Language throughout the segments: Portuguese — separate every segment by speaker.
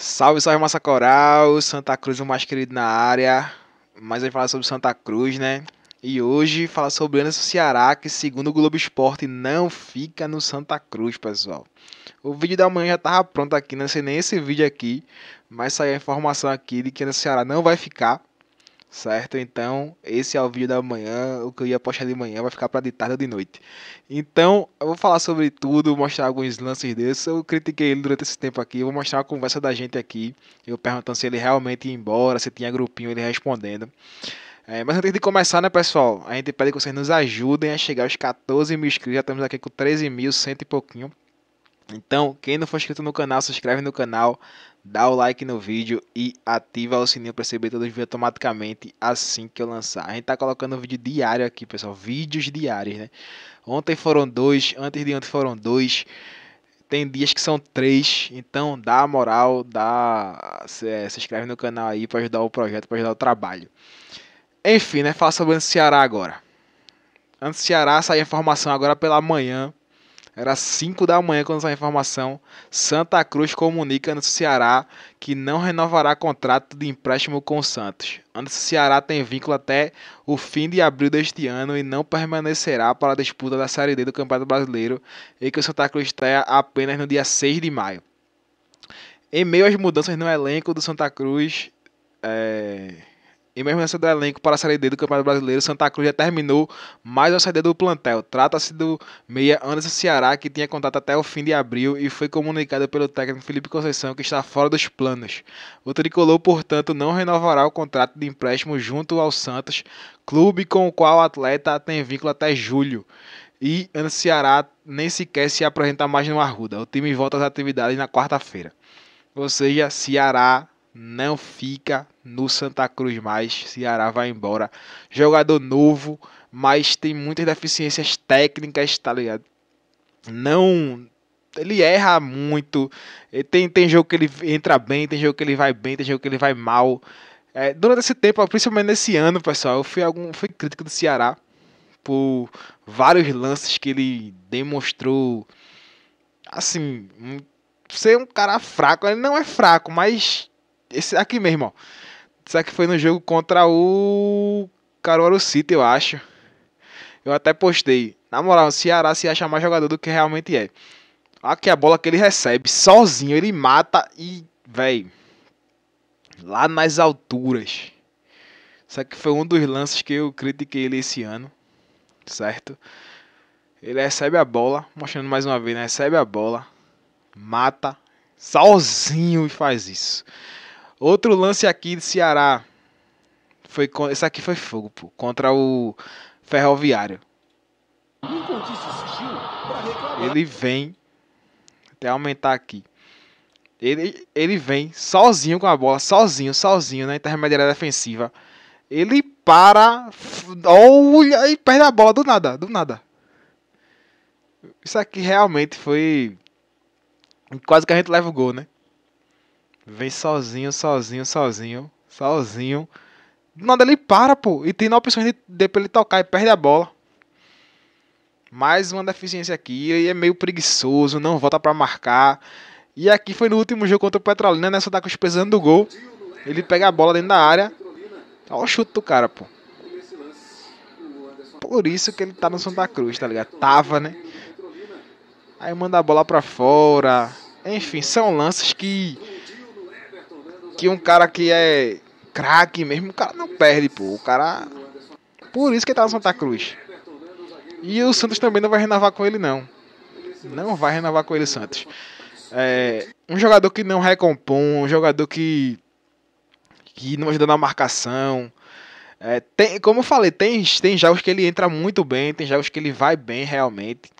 Speaker 1: Salve, salve massa coral, Santa Cruz o mais querido na área. Mas vai falar sobre Santa Cruz, né? E hoje falar sobre o Ceará, que segundo o Globo Esporte não fica no Santa Cruz, pessoal. O vídeo da manhã já tava pronto aqui, né? não sei nem esse vídeo aqui, mas saiu a informação aqui de que o Ceará não vai ficar certo? Então, esse é o vídeo da manhã, o que eu ia postar de manhã vai ficar para de tarde ou de noite. Então, eu vou falar sobre tudo, mostrar alguns lances desses. Eu critiquei ele durante esse tempo aqui, eu vou mostrar a conversa da gente aqui, eu perguntando se ele realmente ia embora, se tinha grupinho, ele respondendo. É, mas antes de começar, né, pessoal, a gente pede que vocês nos ajudem a chegar aos 14 mil inscritos, já estamos aqui com 13 mil, cento e pouquinho. Então, quem não for inscrito no canal, se inscreve no canal, dá o like no vídeo e ativa o sininho para receber todos os vídeos automaticamente assim que eu lançar. A gente tá colocando um vídeo diário aqui, pessoal, vídeos diários, né? Ontem foram dois, antes de ontem foram dois. Tem dias que são três, então dá moral, dá se, é, se inscreve no canal aí para ajudar o projeto, para ajudar o trabalho. Enfim, né? Falar sobre o Ceará agora. Antes do Ceará sai a informação agora pela manhã era 5 da manhã quando saiu a informação. Santa Cruz comunica no Ceará que não renovará contrato de empréstimo com o Santos. Anderson Ceará tem vínculo até o fim de abril deste ano e não permanecerá para a disputa da Série D do Campeonato Brasileiro e que o Santa Cruz estreia apenas no dia 6 de maio. Em meio às mudanças no elenco do Santa Cruz, é, e mesmo nessa do elenco para a Série D do Campeonato Brasileiro, Santa Cruz já terminou mais uma saída do plantel. Trata-se do meia Anderson Ceará, que tinha contrato até o fim de abril e foi comunicado pelo técnico Felipe Conceição que está fora dos planos. O tricolor, portanto, não renovará o contrato de empréstimo junto ao Santos, clube com o qual o atleta tem vínculo até julho e Anderson Ceará nem sequer se apresenta mais no Arruda. O time volta às atividades na quarta-feira. Ou seja, Ceará não fica no Santa Cruz mais. Ceará vai embora. Jogador novo, mas tem muitas deficiências técnicas, tá ligado? Não. Ele erra muito. Tem, tem jogo que ele entra bem, tem jogo que ele vai bem, tem jogo que ele vai mal. É, durante esse tempo, principalmente nesse ano, pessoal, eu fui, algum, fui crítico do Ceará por vários lances que ele demonstrou. Assim, ser um cara fraco. Ele não é fraco, mas esse aqui mesmo, ó. Isso aqui foi no jogo contra o Caruaru City, eu acho. Eu até postei. Na moral, o Ceará se acha mais jogador do que realmente é. Olha que a bola que ele recebe sozinho, ele mata e, velho, lá nas alturas. Isso aqui foi um dos lances que eu critiquei ele esse ano, certo? Ele recebe a bola, mostrando mais uma vez, né? recebe a bola, mata sozinho e faz isso. Outro lance aqui de Ceará. Foi, esse aqui foi fogo, pô, contra o Ferroviário. Ele vem. Até aumentar aqui. Ele, ele vem sozinho com a bola, sozinho, sozinho na intermediária defensiva. Ele para. Olha e perde a bola do nada, do nada. Isso aqui realmente foi. Quase que a gente leva o gol, né? Vem sozinho, sozinho, sozinho, sozinho. Do nada ele para, pô. E tem opções de, de pra ele tocar e perde a bola. Mais uma deficiência aqui. Ele é meio preguiçoso, não volta para marcar. E aqui foi no último jogo contra o Petrolina, nessa né, tá os pesando do gol. Ele pega a bola dentro da área. Olha tá o chute do cara, pô. Por isso que ele tá no Santa Cruz, tá ligado? Tava, né? Aí manda a bola pra fora. Enfim, são lances que que um cara que é craque mesmo, o cara não perde, pô. O cara. Por isso que ele tá no Santa Cruz. E o Santos também não vai renovar com ele, não. Não vai renovar com ele, Santos. É, um jogador que não recompõe, um jogador que, que não ajuda na marcação. É, tem, como eu falei, tem, tem jogos que ele entra muito bem, tem jogos que ele vai bem realmente.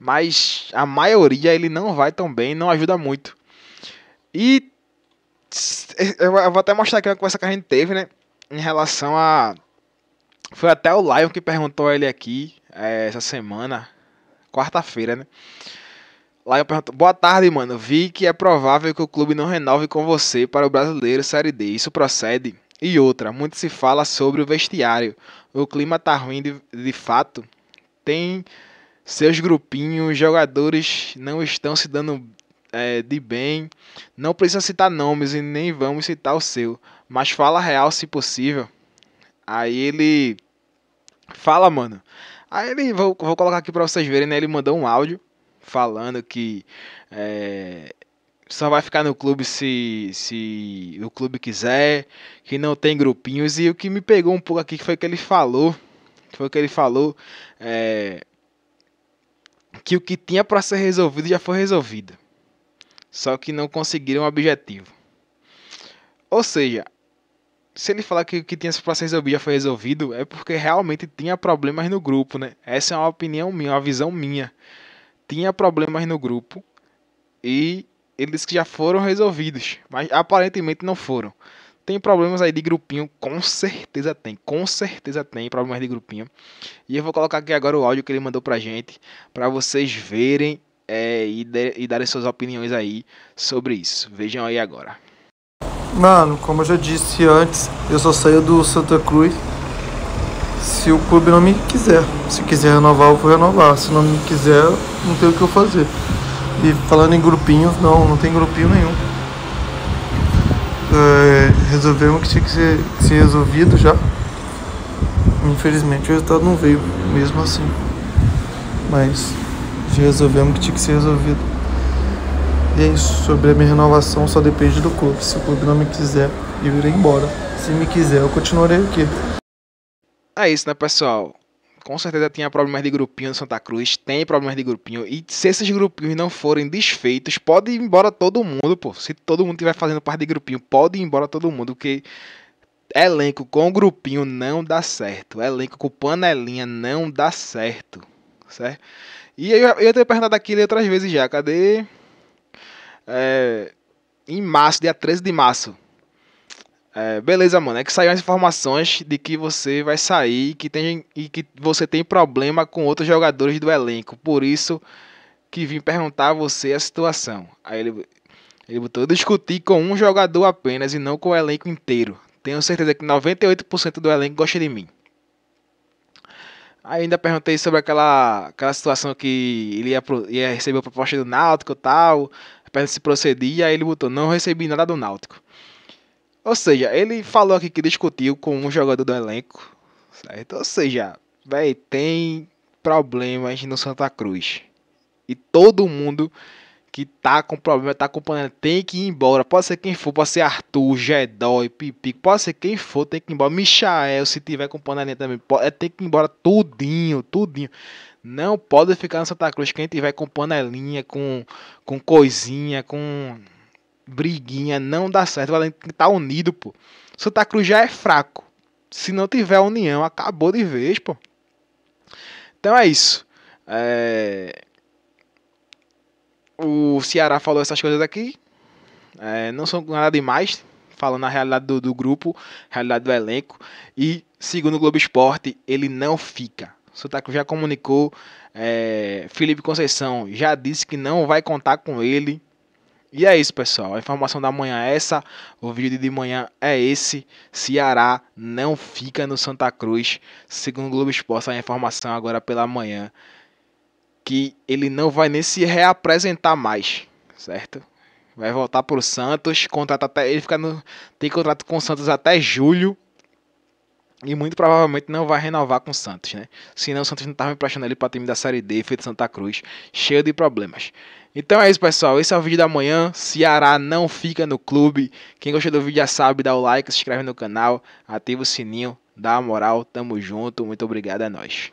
Speaker 1: Mas a maioria ele não vai tão bem, não ajuda muito. E eu vou até mostrar aqui uma conversa que a gente teve, né? Em relação a. Foi até o Lion que perguntou ele aqui é, essa semana, quarta-feira, né? Lion perguntou: Boa tarde, mano. Vi que é provável que o clube não renove com você para o brasileiro Série D. Isso procede? E outra, muito se fala sobre o vestiário. O clima tá ruim de, de fato. Tem seus grupinhos, jogadores não estão se dando é, de bem. Não precisa citar nomes e nem vamos citar o seu, mas fala real se possível. Aí ele fala, mano. Aí ele, vou, vou colocar aqui pra vocês verem, né? Ele mandou um áudio falando que é, só vai ficar no clube se, se o clube quiser, que não tem grupinhos. E o que me pegou um pouco aqui foi que ele falou, foi que ele falou é, que o que tinha para ser resolvido já foi resolvido só que não conseguiram o objetivo. Ou seja, se ele falar que o que tinha para ser resolvido já foi resolvido, é porque realmente tinha problemas no grupo, né? Essa é uma opinião minha, uma visão minha. Tinha problemas no grupo e eles que já foram resolvidos, mas aparentemente não foram. Tem problemas aí de grupinho, com certeza tem, com certeza tem problemas de grupinho. E eu vou colocar aqui agora o áudio que ele mandou pra gente, para vocês verem é, e, de, e darem suas opiniões aí sobre isso. Vejam aí agora. Mano, como eu já disse antes, eu só saio do Santa Cruz se o clube não me quiser. Se quiser renovar, eu vou renovar. Se não me quiser, não tem o que eu fazer. E falando em grupinhos, não, não tem grupinho nenhum. É, resolvemos que tinha que ser, que ser resolvido já. Infelizmente o resultado não veio, mesmo assim. Mas de o é que tinha que ser resolvido. E é isso, sobre a minha renovação só depende do clube. Se o clube não me quiser, eu irei embora. Se me quiser, eu continuarei aqui. É isso, né, pessoal? Com certeza tinha problemas de grupinho no Santa Cruz, tem problemas de grupinho. E se esses grupinhos não forem desfeitos, pode ir embora todo mundo, pô. Se todo mundo estiver fazendo parte de grupinho, pode ir embora todo mundo, porque elenco com grupinho não dá certo. Elenco com panelinha não dá certo, certo? E eu, eu tenho perguntado aquilo outras vezes já. Cadê? É, em março, dia 13 de março. É, beleza, mano. É que saíram as informações de que você vai sair que tem, e que você tem problema com outros jogadores do elenco. Por isso que vim perguntar a você a situação. Aí ele, ele botou: Eu discuti com um jogador apenas e não com o elenco inteiro. Tenho certeza que 98% do elenco gosta de mim ainda perguntei sobre aquela, aquela situação que ele ia, ia receber a proposta do Náutico e tal. Perguntei se procedia, aí ele botou, não recebi nada do Náutico. Ou seja, ele falou aqui que discutiu com um jogador do elenco, certo? Ou seja, velho, tem problemas no Santa Cruz. E todo mundo que tá com problema, tá acompanhando, tem que ir embora. Pode ser quem for, pode ser Arthur, Gedói, Pipico, pode ser quem for, tem que ir embora. Michael, se tiver acompanhando também, pode, é, tem que ir embora tudinho, tudinho. Não pode ficar no Santa Cruz quem tiver com panelinha, com, com coisinha, com briguinha, não dá certo. Valendo que tá unido, pô. Santa Cruz já é fraco. Se não tiver união, acabou de vez, pô. Então é isso. É o Ceará falou essas coisas aqui. É, não são nada demais, falando a realidade do, do grupo, a realidade do elenco. E, segundo o Globo Esporte, ele não fica. O Sotaque já comunicou. É, Felipe Conceição já disse que não vai contar com ele. E é isso, pessoal. A informação da manhã é essa. O vídeo de manhã é esse. Ceará não fica no Santa Cruz. Segundo o Globo Esporte, a informação agora pela manhã que ele não vai nem se reapresentar mais, certo? Vai voltar pro Santos, contrato até ele fica no, tem contrato com o Santos até julho e muito provavelmente não vai renovar com o Santos, né? Senão o Santos não estava emprestando ele para time da Série D, feito Santa Cruz, cheio de problemas. Então é isso, pessoal. Esse é o vídeo da manhã. Ceará não fica no clube. Quem gostou do vídeo já sabe, dá o like, se inscreve no canal, ativa o sininho, dá a moral. Tamo junto. Muito obrigado, é nóis.